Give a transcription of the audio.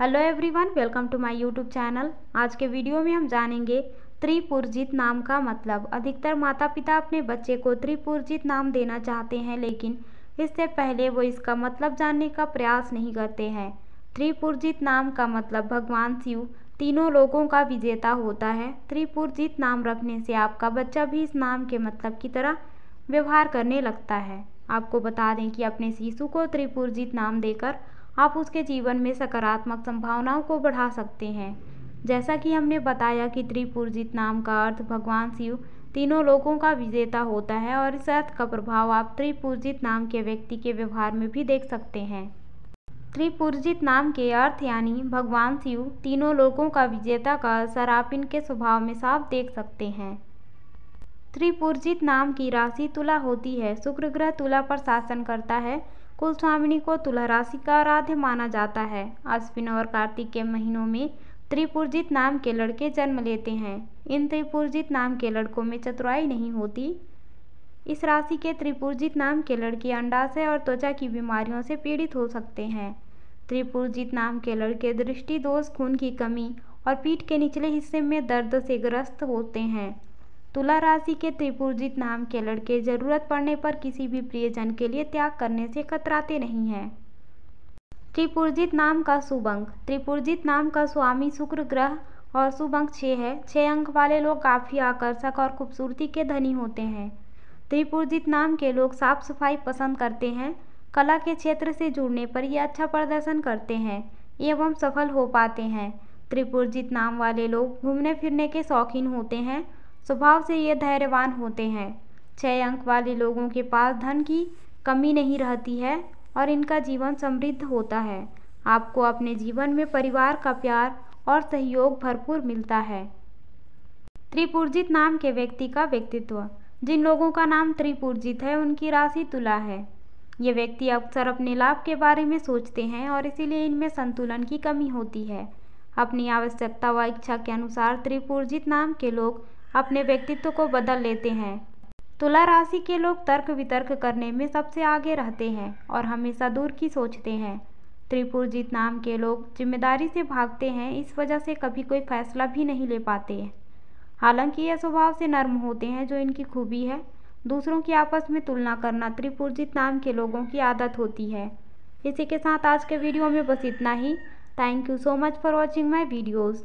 hello everyone welcome to my YouTube channel आज के video में हम जानेंगे त्रिपुरजित नाम का मतलब अधिकतर माता पिता अपने बच्चे को त्रिपुरजित नाम देना चाहते हैं लेकिन इससे पहले वो इसका मतलब जानने का प्रयास नहीं करते हैं त्रिपुरजित नाम का मतलब भगवान शिव तीनों लोगों का विजेता होता है त्रिपुरजित नाम रखने से आपका बच्चा भी इस नाम के मतलब की तरह व्यवहार करने लगता है आपको बता दें कि अपने शिशु को त्रिपुरजित नाम देकर आप उसके जीवन में सकारात्मक संभावनाओं को बढ़ा सकते हैं जैसा कि हमने बताया कि त्रिपुरजित नाम का अर्थ भगवान शिव तीनों लोगों का विजेता होता है और इस अर्थ का प्रभाव आप त्रिपुरजित नाम के व्यक्ति के व्यवहार में भी देख सकते हैं त्रिपुरजित नाम के अर्थ यानी भगवान शिव तीनों लोगों का विजेता का असर आप इनके स्वभाव में साफ देख सकते हैं त्रिपुरजित नाम की राशि तुला होती है शुक्र ग्रह तुला पर शासन करता है कुल स्वामिनी को तुला राशि का आराध्य माना जाता है अश्विन और कार्तिक के महीनों में त्रिपुरजित नाम के लड़के जन्म लेते हैं इन त्रिपुरजित नाम के लड़कों में चतुराई नहीं होती इस राशि के त्रिपुरजित नाम के लड़के अंडाशय और त्वचा की बीमारियों से पीड़ित हो सकते हैं त्रिपुरजित नाम के लड़के दृष्टि दोष खून की कमी और पीठ के निचले हिस्से में दर्द से ग्रस्त होते हैं तुला राशि के त्रिपुरजित नाम के लड़के जरूरत पड़ने पर किसी भी प्रियजन के लिए त्याग करने से कतराते नहीं हैं त्रिपुरजित नाम का शुभ अंक त्रिपुरजित नाम का स्वामी शुक्र ग्रह और शुभ अंक छः है छः अंक वाले लोग काफ़ी आकर्षक और खूबसूरती के धनी होते हैं त्रिपुरजित नाम के लोग साफ सफाई पसंद करते हैं कला के क्षेत्र से जुड़ने पर ये अच्छा प्रदर्शन करते हैं एवं सफल हो पाते हैं त्रिपुरजित नाम वाले लोग घूमने फिरने के शौकीन होते हैं स्वभाव से ये धैर्यवान होते हैं छः अंक वाले लोगों के पास धन की कमी नहीं रहती है और इनका जीवन समृद्ध होता है आपको अपने जीवन में परिवार का प्यार और सहयोग भरपूर मिलता है त्रिपुरजित नाम के व्यक्ति का व्यक्तित्व जिन लोगों का नाम त्रिपुरजित है उनकी राशि तुला है ये व्यक्ति अक्सर अपने लाभ के बारे में सोचते हैं और इसीलिए इनमें संतुलन की कमी होती है अपनी आवश्यकता व इच्छा के अनुसार त्रिपुरजित नाम के लोग अपने व्यक्तित्व को बदल लेते हैं तुला राशि के लोग तर्क वितर्क करने में सबसे आगे रहते हैं और हमेशा दूर की सोचते हैं त्रिपुरजीत नाम के लोग जिम्मेदारी से भागते हैं इस वजह से कभी कोई फैसला भी नहीं ले पाते हालांकि यह स्वभाव से नर्म होते हैं जो इनकी खूबी है दूसरों की आपस में तुलना करना त्रिपुरजीत नाम के लोगों की आदत होती है इसी के साथ आज के वीडियो में बस इतना ही thank you so much for watching my videos